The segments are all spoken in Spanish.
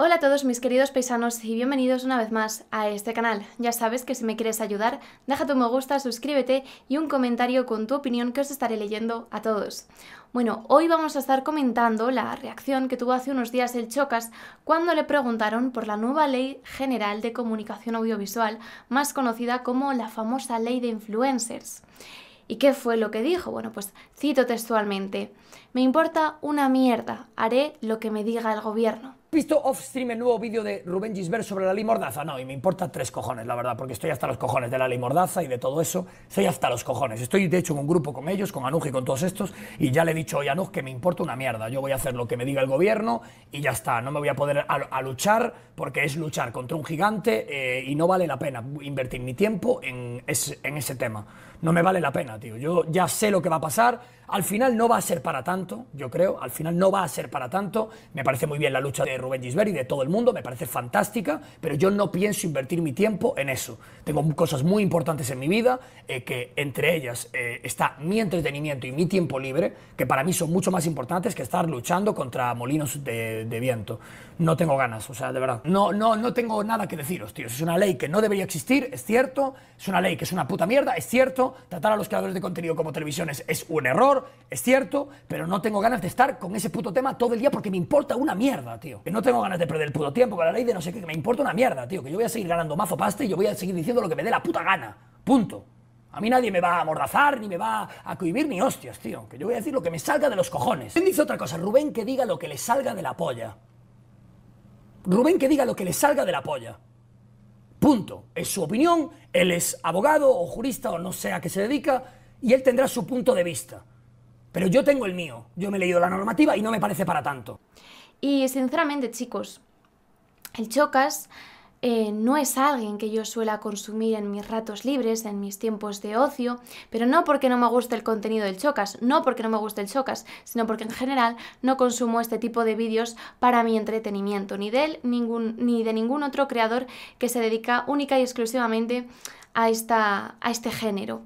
Hola a todos mis queridos paisanos y bienvenidos una vez más a este canal. Ya sabes que si me quieres ayudar, deja tu me gusta, suscríbete y un comentario con tu opinión que os estaré leyendo a todos. Bueno, hoy vamos a estar comentando la reacción que tuvo hace unos días el Chocas cuando le preguntaron por la nueva Ley General de Comunicación Audiovisual, más conocida como la famosa Ley de Influencers. ¿Y qué fue lo que dijo? Bueno, pues cito textualmente, me importa una mierda, haré lo que me diga el gobierno visto off stream el nuevo vídeo de Rubén Gisbert sobre la ley Mordaza? No, y me importa tres cojones, la verdad, porque estoy hasta los cojones de la ley Mordaza y de todo eso. estoy hasta los cojones. Estoy, de hecho, en un grupo con ellos, con Anuj y con todos estos, y ya le he dicho hoy a Anuj que me importa una mierda. Yo voy a hacer lo que me diga el gobierno y ya está. No me voy a poder a, luchar porque es luchar contra un gigante eh, y no vale la pena invertir mi tiempo en, en ese tema. No me vale la pena, tío. Yo ya sé lo que va a pasar. Al final no va a ser para tanto, yo creo. Al final no va a ser para tanto. Me parece muy bien la lucha de Rubén Gisbert de todo el mundo, me parece fantástica, pero yo no pienso invertir mi tiempo en eso. Tengo cosas muy importantes en mi vida, eh, que entre ellas eh, está mi entretenimiento y mi tiempo libre, que para mí son mucho más importantes que estar luchando contra molinos de, viento. No tengo ganas, o sea, de verdad. No, no, no tengo nada que deciros, tío. Es una ley que no debería existir, es cierto. Es una ley que es una puta mierda, es cierto. Tratar a los creadores de contenido como televisiones es un error, es cierto, pero no tengo ganas de estar con ese puto tema todo el día porque me importa una mierda, tío no tengo ganas de perder el puto tiempo con la ley de no sé qué, que me importa una mierda, tío, que yo voy a seguir ganando mazo pasta y yo voy a seguir diciendo lo que me dé la puta gana. Punto. A mí nadie me va a amordazar, ni me va a cohibir, ni hostias, tío. Que yo voy a decir lo que me salga de los cojones. ¿Quién dice otra cosa? Rubén que diga lo que le salga de la polla. Rubén que diga lo que le salga de la polla. Punto. Es su opinión, él es abogado o jurista o no sé a qué se dedica y él tendrá su punto de vista. Pero yo tengo el mío. Yo me he leído la normativa y no me parece para tanto. Y sinceramente, chicos, el chocas eh, no es alguien que yo suela consumir en mis ratos libres, en mis tiempos de ocio, pero no porque no me guste el contenido del chocas, no porque no me guste el chocas, sino porque en general no consumo este tipo de vídeos para mi entretenimiento, ni de él ningún, ni de ningún otro creador que se dedica única y exclusivamente a a, este género.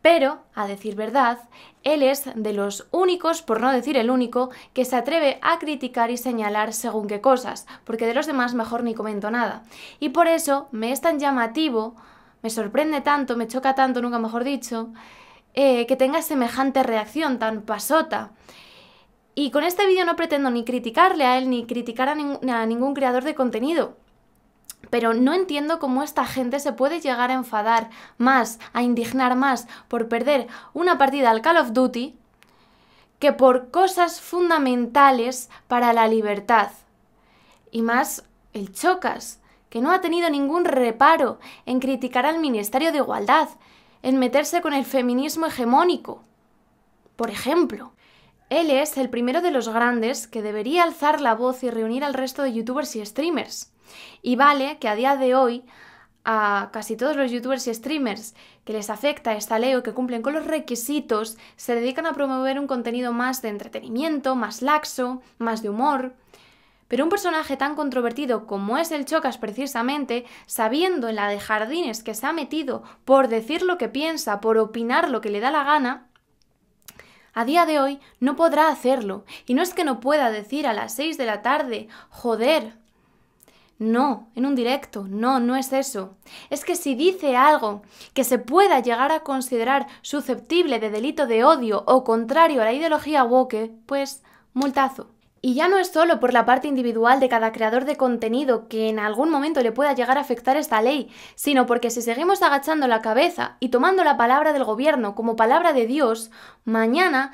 Pero, a decir verdad, él es de los únicos, por no decir el único, que se atreve a criticar y señalar según qué cosas, porque de los demás mejor ni comento nada. Y por eso me es tan llamativo, me sorprende tanto, me choca tanto, nunca mejor dicho, eh, que tenga semejante reacción tan pasota. Y con este vídeo no pretendo ni criticarle a él ni criticar a ningún creador de contenido pero no entiendo cómo esta gente se puede llegar a enfadar más, a indignar más por perder una partida al Call of Duty que por cosas fundamentales para la libertad. Y más el Chocas, que no ha tenido ningún reparo en criticar al Ministerio de Igualdad, en meterse con el feminismo hegemónico. Por ejemplo, él es el primero de los grandes que debería alzar la voz y reunir al resto de youtubers y streamers. Y vale que a día de hoy a casi todos los youtubers y streamers que les afecta esta ley o que cumplen con los requisitos, se dedican a promover un contenido más de entretenimiento, más laxo, más de humor. Pero un personaje tan controvertido como es el Chocas precisamente, sabiendo en la de jardines que se ha metido por decir lo que piensa, por opinar lo que le da la gana, a día de hoy no podrá hacerlo. Y no es que no pueda decir a las 6 de la tarde, joder, no, en un directo, no, no es eso. Es que si dice algo que se pueda llegar a considerar susceptible de delito de odio o contrario a la ideología woke, pues multazo. Y ya no es solo por la parte individual de cada creador de contenido que en algún momento le pueda llegar a afectar esta ley, sino porque si seguimos agachando la cabeza y tomando la palabra del gobierno como palabra de Dios, mañana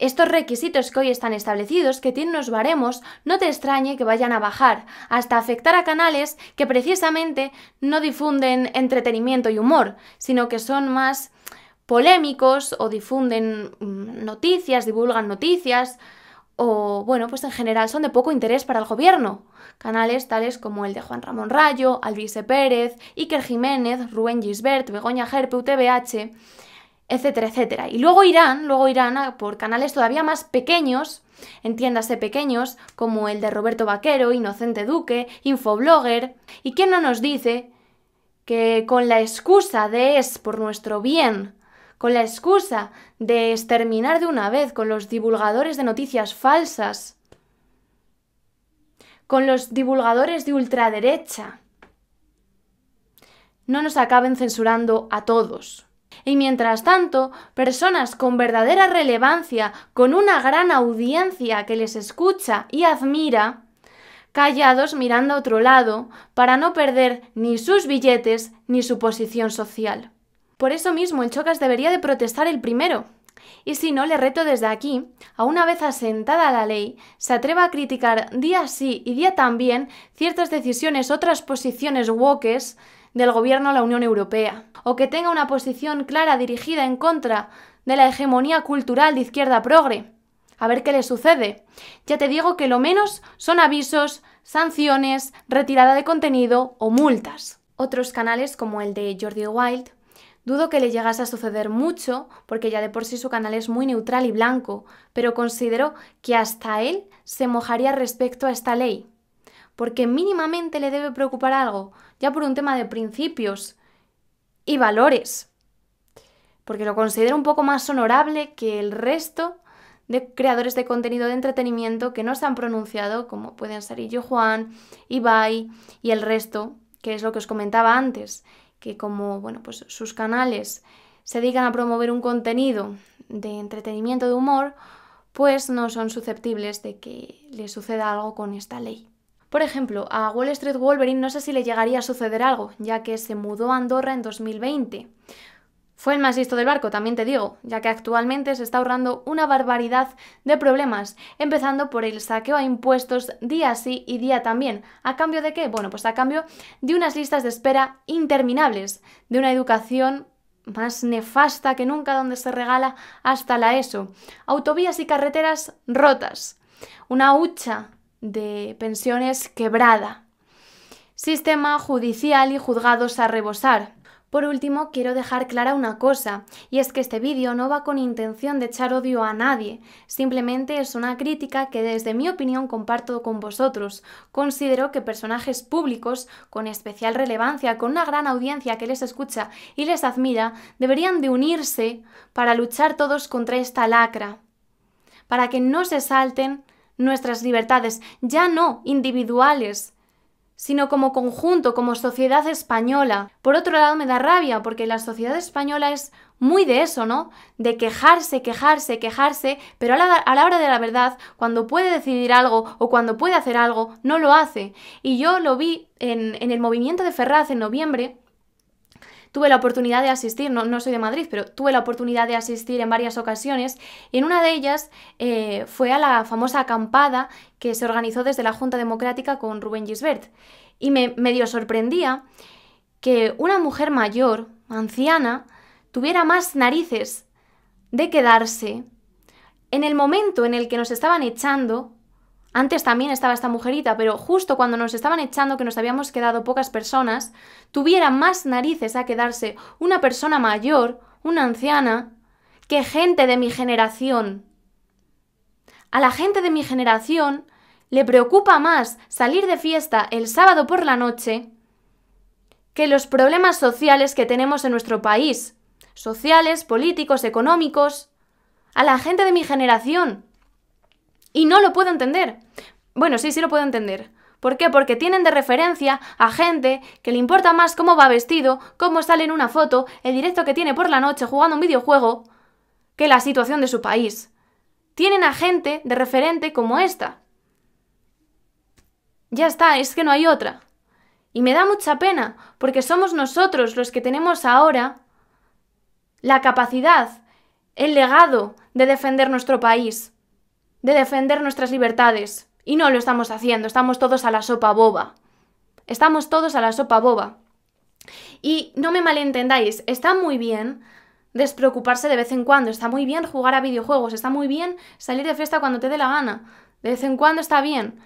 estos requisitos que hoy están establecidos, que tienen los baremos, no te extrañe que vayan a bajar, hasta afectar a canales que precisamente no difunden entretenimiento y humor, sino que son más polémicos o difunden mm, noticias, divulgan noticias, o bueno, pues en general son de poco interés para el gobierno. Canales tales como el de Juan Ramón Rayo, Alvise Pérez, Iker Jiménez, Rubén Gisbert, Begoña Gerpe, UTBH, etcétera, etcétera. Y luego irán, luego irán ah, por canales todavía más pequeños, entiéndase pequeños, como el de Roberto Vaquero, Inocente Duque, Infoblogger, y quién no nos dice que con la excusa de es por nuestro bien, con la excusa de exterminar de una vez con los divulgadores de noticias falsas, con los divulgadores de ultraderecha, no nos acaben censurando a todos. Y mientras tanto, personas con verdadera relevancia, con una gran audiencia que les escucha y admira, callados mirando a otro lado para no perder ni sus billetes ni su posición social. Por eso mismo, en Chocas debería de protestar el primero. Y si no, le reto desde aquí a una vez asentada la ley, se atreva a criticar día sí y día también ciertas decisiones, otras posiciones wokes del gobierno de la Unión Europea, o que tenga una posición clara dirigida en contra de la hegemonía cultural de izquierda progre. A ver qué le sucede. Ya te digo que lo menos son avisos, sanciones, retirada de contenido o multas. Otros canales como el de Jordi Wild Dudo que le llegase a suceder mucho, porque ya de por sí su canal es muy neutral y blanco, pero considero que hasta él se mojaría respecto a esta ley porque mínimamente le debe preocupar algo, ya por un tema de principios y valores, porque lo considero un poco más honorable que el resto de creadores de contenido de entretenimiento que no se han pronunciado, como pueden ser yo Juan, Ibai y el resto, que es lo que os comentaba antes, que como bueno, pues sus canales se dedican a promover un contenido de entretenimiento de humor, pues no son susceptibles de que le suceda algo con esta ley. Por ejemplo, a Wall Street Wolverine no sé si le llegaría a suceder algo, ya que se mudó a Andorra en 2020. Fue el más listo del barco, también te digo, ya que actualmente se está ahorrando una barbaridad de problemas, empezando por el saqueo a impuestos día sí y día también. ¿A cambio de qué? Bueno, pues a cambio de unas listas de espera interminables, de una educación más nefasta que nunca donde se regala hasta la ESO, autovías y carreteras rotas, una hucha de pensiones quebrada. Sistema judicial y juzgados a rebosar. Por último, quiero dejar clara una cosa, y es que este vídeo no va con intención de echar odio a nadie, simplemente es una crítica que desde mi opinión comparto con vosotros. Considero que personajes públicos, con especial relevancia, con una gran audiencia que les escucha y les admira, deberían de unirse para luchar todos contra esta lacra, para que no se salten nuestras libertades, ya no individuales, sino como conjunto, como sociedad española. Por otro lado, me da rabia porque la sociedad española es muy de eso, ¿no? De quejarse, quejarse, quejarse, pero a la, hora de la verdad, cuando puede decidir algo o cuando puede hacer algo, no lo hace. Y yo lo vi en, en el movimiento de Ferraz en noviembre, tuve la oportunidad de asistir, no, soy de Madrid, pero tuve la oportunidad de asistir en varias ocasiones y en una de ellas eh, fue a la famosa acampada que se organizó desde la Junta Democrática con Rubén Gisbert. Y me medio sorprendía que una mujer mayor, anciana, tuviera más narices de quedarse en el momento en el que nos estaban echando antes también estaba esta mujerita, pero justo cuando nos estaban echando, que nos habíamos quedado pocas personas, tuviera más narices a quedarse una persona mayor, una anciana, que gente de mi generación. A la gente de mi generación le preocupa más salir de fiesta el sábado por la noche que los problemas sociales que tenemos en nuestro país, sociales, políticos, económicos. A la gente de mi generación y no lo puedo entender. Bueno, sí, sí lo puedo entender. ¿Por qué? Porque tienen de referencia a gente que le importa más cómo va vestido, cómo sale en una foto, el directo que tiene por la noche jugando un videojuego, que la situación de su país. Tienen a gente de referente como esta. Ya está, es que no hay otra. Y me da mucha pena, porque somos nosotros los que tenemos ahora la capacidad, el legado de defender nuestro país de defender nuestras libertades. Y no lo estamos haciendo, estamos todos a la sopa boba. Estamos todos a la sopa boba. Y no me malentendáis, está muy bien despreocuparse de vez en cuando, está muy bien jugar a videojuegos, está muy bien salir de fiesta cuando te dé la gana, de vez en cuando está bien.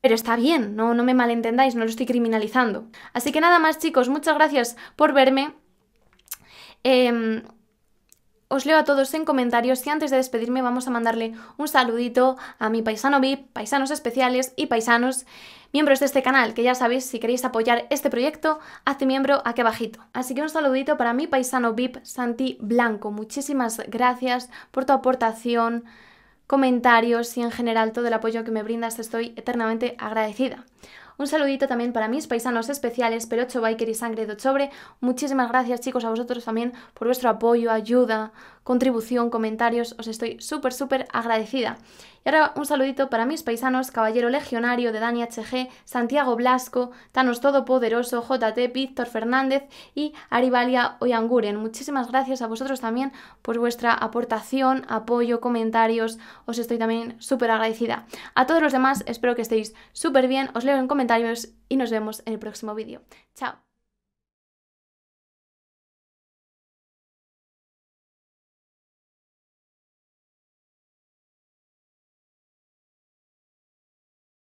Pero está bien, no, no me malentendáis, no lo estoy criminalizando. Así que nada más chicos, muchas gracias por verme. Eh, os leo a todos en comentarios y antes de despedirme vamos a mandarle un saludito a mi paisano VIP, paisanos especiales y paisanos miembros de este canal, que ya sabéis, si queréis apoyar este proyecto, hazte miembro aquí abajito. Así que un saludito para mi paisano VIP Santi Blanco. Muchísimas gracias por tu aportación, comentarios y en general todo el apoyo que me brindas. Estoy eternamente agradecida. Un saludito también para mis paisanos especiales, Perocho Biker y Sangre de Ochobre. Muchísimas gracias chicos a vosotros también por vuestro apoyo, ayuda, contribución, comentarios, os estoy súper, súper agradecida. Y ahora un saludito para mis paisanos, Caballero Legionario de Dani HG, Santiago Blasco, Thanos Todopoderoso, JT, Víctor Fernández y Arivalia Oyanguren. Muchísimas gracias a vosotros también por vuestra aportación, apoyo, comentarios. Os estoy también súper agradecida. A todos los demás, espero que estéis súper bien. Os leo en comentarios y nos vemos en el próximo vídeo. ¡Chao!